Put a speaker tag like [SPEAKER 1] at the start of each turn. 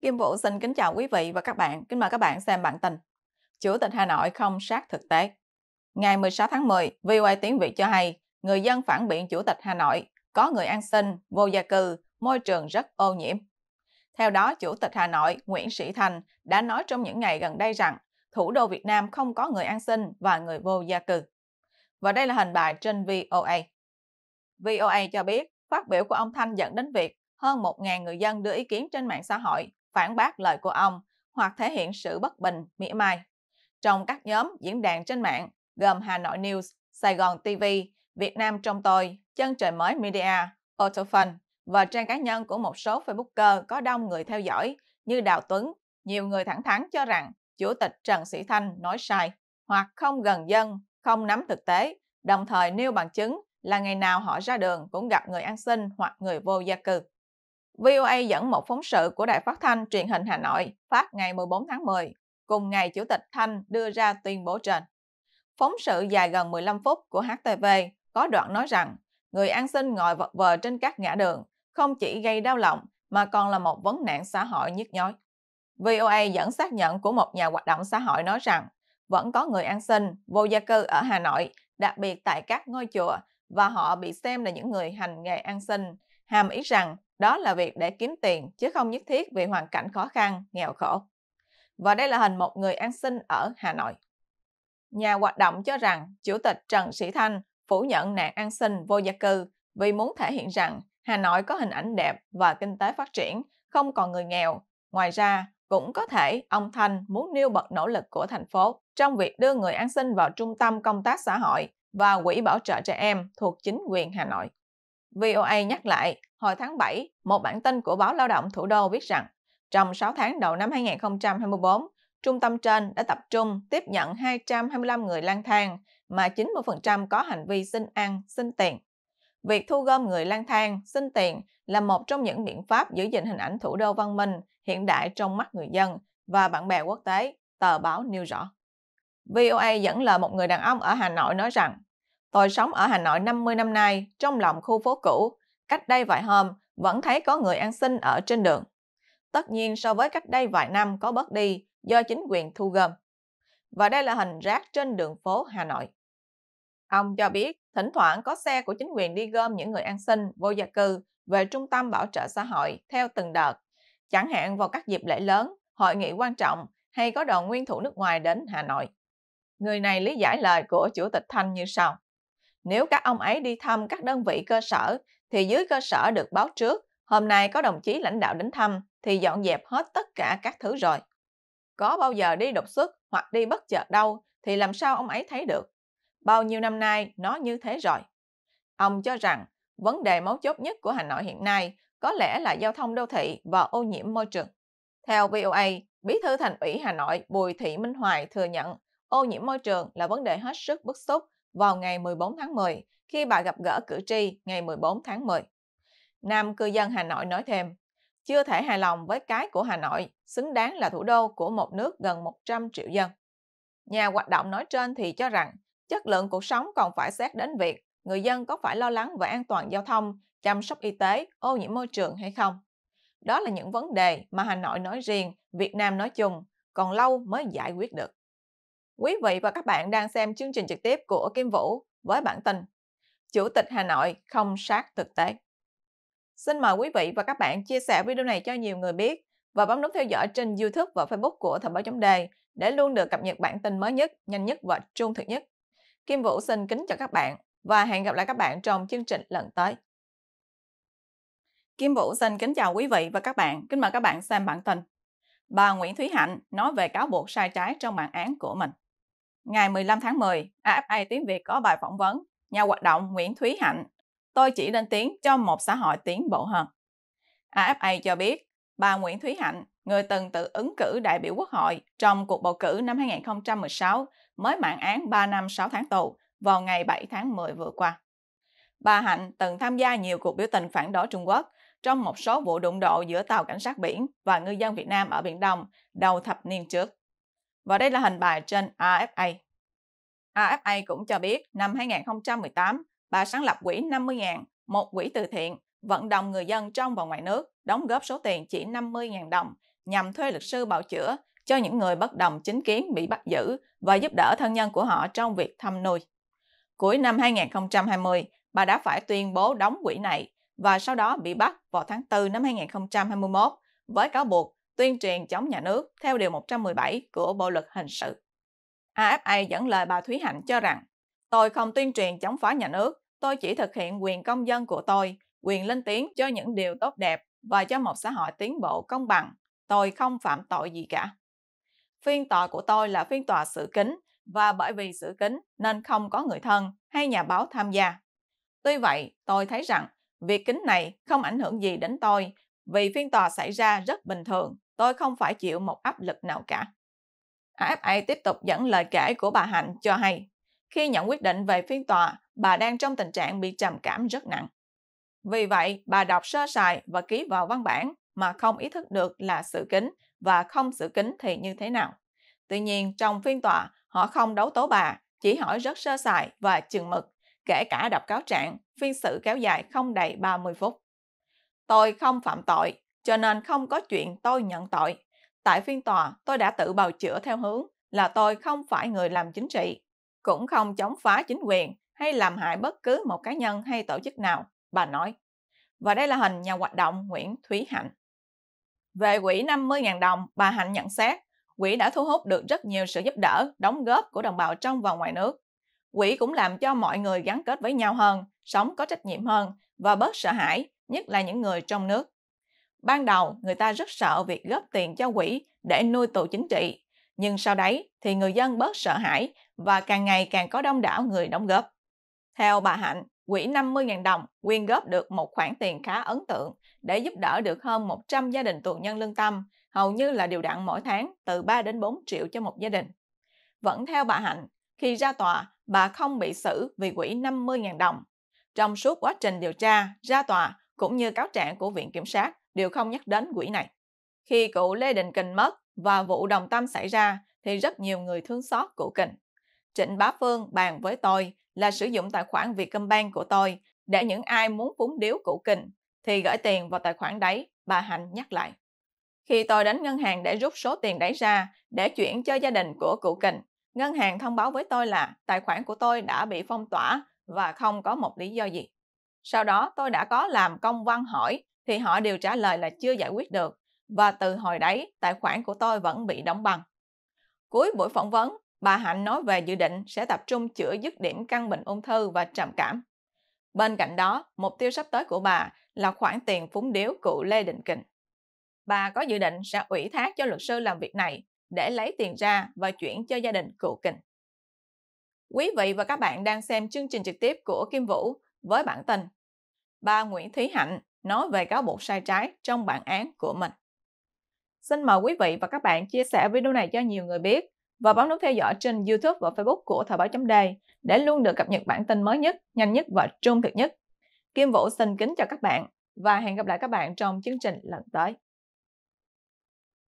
[SPEAKER 1] Kim Vũ xin kính chào quý vị và các bạn. Kính mời các bạn xem bản tin. Chủ tịch Hà Nội không sát thực tế. Ngày 16 tháng 10, VOA Tiếng Việt cho hay, người dân phản biện Chủ tịch Hà Nội có người ăn xin, vô gia cư, môi trường rất ô nhiễm. Theo đó, Chủ tịch Hà Nội Nguyễn Sĩ Thành đã nói trong những ngày gần đây rằng thủ đô Việt Nam không có người ăn xin và người vô gia cư. Và đây là hình bài trên VOA. VOA cho biết, phát biểu của ông Thanh dẫn đến việc hơn 1.000 người dân đưa ý kiến trên mạng xã hội phản bác lời của ông hoặc thể hiện sự bất bình, mỉa mai. Trong các nhóm diễn đàn trên mạng gồm Hà Nội News, Sài Gòn TV, Việt Nam Trong Tôi, Chân Trời Mới Media, Autofun và trang cá nhân của một số Facebooker có đông người theo dõi như Đào Tuấn, nhiều người thẳng thắn cho rằng Chủ tịch Trần Sĩ Thanh nói sai hoặc không gần dân, không nắm thực tế, đồng thời nêu bằng chứng là ngày nào họ ra đường cũng gặp người ăn xin hoặc người vô gia cư. VOA dẫn một phóng sự của Đài Phát thanh Truyền hình Hà Nội phát ngày 14 tháng 10, cùng ngày Chủ tịch Thanh đưa ra tuyên bố trên. Phóng sự dài gần 15 phút của HTV có đoạn nói rằng người ăn xin ngồi vật vờ trên các ngã đường không chỉ gây đau lòng mà còn là một vấn nạn xã hội nhức nhối. VOA dẫn xác nhận của một nhà hoạt động xã hội nói rằng vẫn có người ăn xin, vô gia cư ở Hà Nội, đặc biệt tại các ngôi chùa và họ bị xem là những người hành nghề ăn xin, hàm ý rằng đó là việc để kiếm tiền chứ không nhất thiết vì hoàn cảnh khó khăn, nghèo khổ. Và đây là hình một người ăn xin ở Hà Nội. Nhà hoạt động cho rằng Chủ tịch Trần Sĩ Thanh phủ nhận nạn ăn xin vô gia cư vì muốn thể hiện rằng Hà Nội có hình ảnh đẹp và kinh tế phát triển, không còn người nghèo. Ngoài ra, cũng có thể ông Thanh muốn nêu bật nỗ lực của thành phố trong việc đưa người ăn xin vào trung tâm công tác xã hội và quỹ bảo trợ trẻ em thuộc chính quyền Hà Nội. VOA nhắc lại, hồi tháng 7, một bản tin của báo Lao động Thủ đô viết rằng trong 6 tháng đầu năm 2024, trung tâm trên đã tập trung tiếp nhận 225 người lang thang mà 90% có hành vi xin ăn, xin tiền. Việc thu gom người lang thang, xin tiền là một trong những biện pháp giữ gìn hình ảnh thủ đô văn minh hiện đại trong mắt người dân và bạn bè quốc tế, tờ báo nêu rõ. VOA dẫn lời một người đàn ông ở Hà Nội nói rằng Tôi sống ở Hà Nội 50 năm nay, trong lòng khu phố cũ, cách đây vài hôm vẫn thấy có người ăn xin ở trên đường. Tất nhiên so với cách đây vài năm có bớt đi do chính quyền thu gom. Và đây là hình rác trên đường phố Hà Nội. Ông cho biết thỉnh thoảng có xe của chính quyền đi gom những người ăn xin, vô gia cư về trung tâm bảo trợ xã hội theo từng đợt, chẳng hạn vào các dịp lễ lớn, hội nghị quan trọng hay có đoàn nguyên thủ nước ngoài đến Hà Nội. Người này lý giải lời của Chủ tịch Thanh như sau. Nếu các ông ấy đi thăm các đơn vị cơ sở, thì dưới cơ sở được báo trước, hôm nay có đồng chí lãnh đạo đến thăm, thì dọn dẹp hết tất cả các thứ rồi. Có bao giờ đi đột xuất hoặc đi bất chợt đâu, thì làm sao ông ấy thấy được? Bao nhiêu năm nay nó như thế rồi. Ông cho rằng, vấn đề mấu chốt nhất của Hà Nội hiện nay có lẽ là giao thông đô thị và ô nhiễm môi trường. Theo VOA, Bí thư Thành ủy Hà Nội Bùi Thị Minh Hoài thừa nhận ô nhiễm môi trường là vấn đề hết sức bức xúc vào ngày 14 tháng 10 khi bà gặp gỡ cử tri ngày 14 tháng 10. Nam cư dân Hà Nội nói thêm, chưa thể hài lòng với cái của Hà Nội, xứng đáng là thủ đô của một nước gần 100 triệu dân. Nhà hoạt động nói trên thì cho rằng chất lượng cuộc sống còn phải xét đến việc người dân có phải lo lắng về an toàn giao thông, chăm sóc y tế, ô nhiễm môi trường hay không. Đó là những vấn đề mà Hà Nội nói riêng, Việt Nam nói chung, còn lâu mới giải quyết được. Quý vị và các bạn đang xem chương trình trực tiếp của Kim Vũ với bản tin Chủ tịch Hà Nội không sát thực tế. Xin mời quý vị và các bạn chia sẻ video này cho nhiều người biết và bấm nút theo dõi trên YouTube và Facebook của Thời báo chấm đề để luôn được cập nhật bản tin mới nhất, nhanh nhất và trung thực nhất. Kim Vũ xin kính chào các bạn và hẹn gặp lại các bạn trong chương trình lần tới. Kim Vũ xin kính chào quý vị và các bạn, kính mời các bạn xem bản tin. Bà Nguyễn Thúy Hạnh nói về cáo buộc sai trái trong bản án của mình. Ngày 15 tháng 10, AFA Tiếng Việt có bài phỏng vấn nhà hoạt động Nguyễn Thúy Hạnh. Tôi chỉ lên tiếng cho một xã hội tiến bộ hơn. AFA cho biết, bà Nguyễn Thúy Hạnh, người từng tự ứng cử đại biểu quốc hội trong cuộc bầu cử năm 2016, mới mãn án 3 năm 6 tháng tù vào ngày 7 tháng 10 vừa qua. Bà Hạnh từng tham gia nhiều cuộc biểu tình phản đối Trung Quốc trong một số vụ đụng độ giữa tàu cảnh sát biển và ngư dân Việt Nam ở Biển Đông đầu thập niên trước. Và đây là hình bài trên AFA. AFA cũng cho biết năm 2018, bà sáng lập quỹ 50.000, một quỹ từ thiện, vận động người dân trong và ngoài nước đóng góp số tiền chỉ 50.000 đồng nhằm thuê luật sư bào chữa cho những người bất đồng chính kiến bị bắt giữ và giúp đỡ thân nhân của họ trong việc thăm nuôi. Cuối năm 2020, bà đã phải tuyên bố đóng quỹ này và sau đó bị bắt vào tháng 4 năm 2021 với cáo buộc tuyên truyền chống nhà nước theo Điều 117 của Bộ Luật Hình sự. AFA dẫn lời bà Thúy Hạnh cho rằng, tôi không tuyên truyền chống phá nhà nước, tôi chỉ thực hiện quyền công dân của tôi, quyền lên tiếng cho những điều tốt đẹp và cho một xã hội tiến bộ công bằng. Tôi không phạm tội gì cả. Phiên tòa của tôi là phiên tòa xử kính và bởi vì xử kính nên không có người thân hay nhà báo tham gia. Tuy vậy, tôi thấy rằng việc kính này không ảnh hưởng gì đến tôi vì phiên tòa xảy ra rất bình thường tôi không phải chịu một áp lực nào cả. AFA tiếp tục dẫn lời kể của bà Hạnh cho hay, khi nhận quyết định về phiên tòa, bà đang trong tình trạng bị trầm cảm rất nặng. Vì vậy, bà đọc sơ sài và ký vào văn bản mà không ý thức được là sự kính và không sự kính thì như thế nào. Tuy nhiên, trong phiên tòa, họ không đấu tố bà, chỉ hỏi rất sơ sài và chừng mực, kể cả đọc cáo trạng, phiên xử kéo dài không đầy 30 phút. Tôi không phạm tội, cho nên không có chuyện tôi nhận tội. Tại phiên tòa, tôi đã tự bào chữa theo hướng là tôi không phải người làm chính trị, cũng không chống phá chính quyền hay làm hại bất cứ một cá nhân hay tổ chức nào, bà nói. Và đây là hình nhà hoạt động Nguyễn Thúy Hạnh. Về quỹ 50.000 đồng, bà Hạnh nhận xét, quỹ đã thu hút được rất nhiều sự giúp đỡ, đóng góp của đồng bào trong và ngoài nước. Quỹ cũng làm cho mọi người gắn kết với nhau hơn, sống có trách nhiệm hơn và bớt sợ hãi, nhất là những người trong nước. Ban đầu, người ta rất sợ việc góp tiền cho quỹ để nuôi tù chính trị, nhưng sau đấy thì người dân bớt sợ hãi và càng ngày càng có đông đảo người đóng góp. Theo bà Hạnh, quỹ 50.000 đồng quyên góp được một khoản tiền khá ấn tượng để giúp đỡ được hơn 100 gia đình tù nhân lương tâm, hầu như là điều đặn mỗi tháng từ 3 đến 4 triệu cho một gia đình. Vẫn theo bà Hạnh, khi ra tòa, bà không bị xử vì quỹ 50.000 đồng. Trong suốt quá trình điều tra, ra tòa cũng như cáo trạng của Viện Kiểm sát, đều không nhắc đến quỹ này. Khi cụ Lê Đình Kình mất và vụ đồng tâm xảy ra thì rất nhiều người thương xót cụ Kình. Trịnh Bá Phương bàn với tôi là sử dụng tài khoản Vietcombank của tôi để những ai muốn phúng điếu cụ Kình thì gửi tiền vào tài khoản đấy, bà Hạnh nhắc lại. Khi tôi đến ngân hàng để rút số tiền đấy ra để chuyển cho gia đình của cụ Kình, ngân hàng thông báo với tôi là tài khoản của tôi đã bị phong tỏa và không có một lý do gì. Sau đó tôi đã có làm công văn hỏi thì họ đều trả lời là chưa giải quyết được và từ hồi đấy tài khoản của tôi vẫn bị đóng băng. Cuối buổi phỏng vấn, bà Hạnh nói về dự định sẽ tập trung chữa dứt điểm căn bệnh ung thư và trầm cảm. Bên cạnh đó, mục tiêu sắp tới của bà là khoản tiền phúng điếu cụ Lê Định Kình. Bà có dự định sẽ ủy thác cho luật sư làm việc này để lấy tiền ra và chuyển cho gia đình cụ Kình. Quý vị và các bạn đang xem chương trình trực tiếp của Kim Vũ với bản tin Bà Nguyễn Thúy Hạnh nói về cáo buộc sai trái trong bản án của mình. Xin mời quý vị và các bạn chia sẻ video này cho nhiều người biết và bấm nút theo dõi trên YouTube và Facebook của Thời báo chấm đề để luôn được cập nhật bản tin mới nhất, nhanh nhất và trung thực nhất. Kim Vũ xin kính chào các bạn và hẹn gặp lại các bạn trong chương trình lần tới.